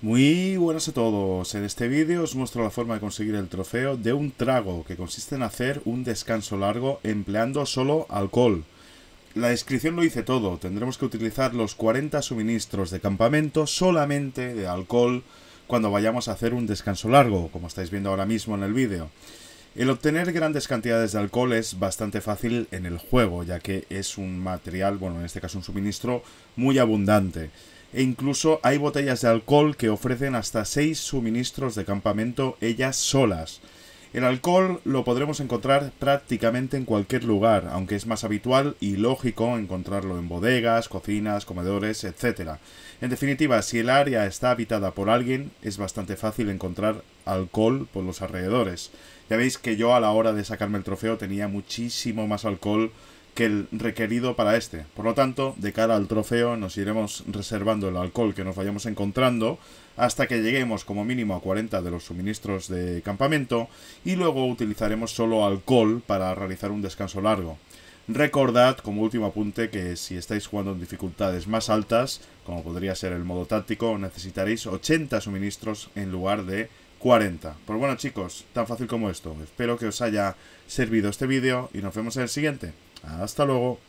Muy buenas a todos, en este vídeo os muestro la forma de conseguir el trofeo de un trago, que consiste en hacer un descanso largo empleando solo alcohol. La descripción lo dice todo, tendremos que utilizar los 40 suministros de campamento solamente de alcohol cuando vayamos a hacer un descanso largo, como estáis viendo ahora mismo en el vídeo. El obtener grandes cantidades de alcohol es bastante fácil en el juego, ya que es un material, bueno en este caso un suministro, muy abundante e incluso hay botellas de alcohol que ofrecen hasta seis suministros de campamento ellas solas. El alcohol lo podremos encontrar prácticamente en cualquier lugar, aunque es más habitual y lógico encontrarlo en bodegas, cocinas, comedores, etc. En definitiva, si el área está habitada por alguien, es bastante fácil encontrar alcohol por los alrededores. Ya veis que yo a la hora de sacarme el trofeo tenía muchísimo más alcohol que el requerido para este. Por lo tanto, de cara al trofeo nos iremos reservando el alcohol que nos vayamos encontrando hasta que lleguemos como mínimo a 40 de los suministros de campamento y luego utilizaremos solo alcohol para realizar un descanso largo. Recordad como último apunte que si estáis jugando en dificultades más altas, como podría ser el modo táctico, necesitaréis 80 suministros en lugar de 40. Pues bueno chicos, tan fácil como esto. Espero que os haya servido este vídeo y nos vemos en el siguiente. Hasta luego.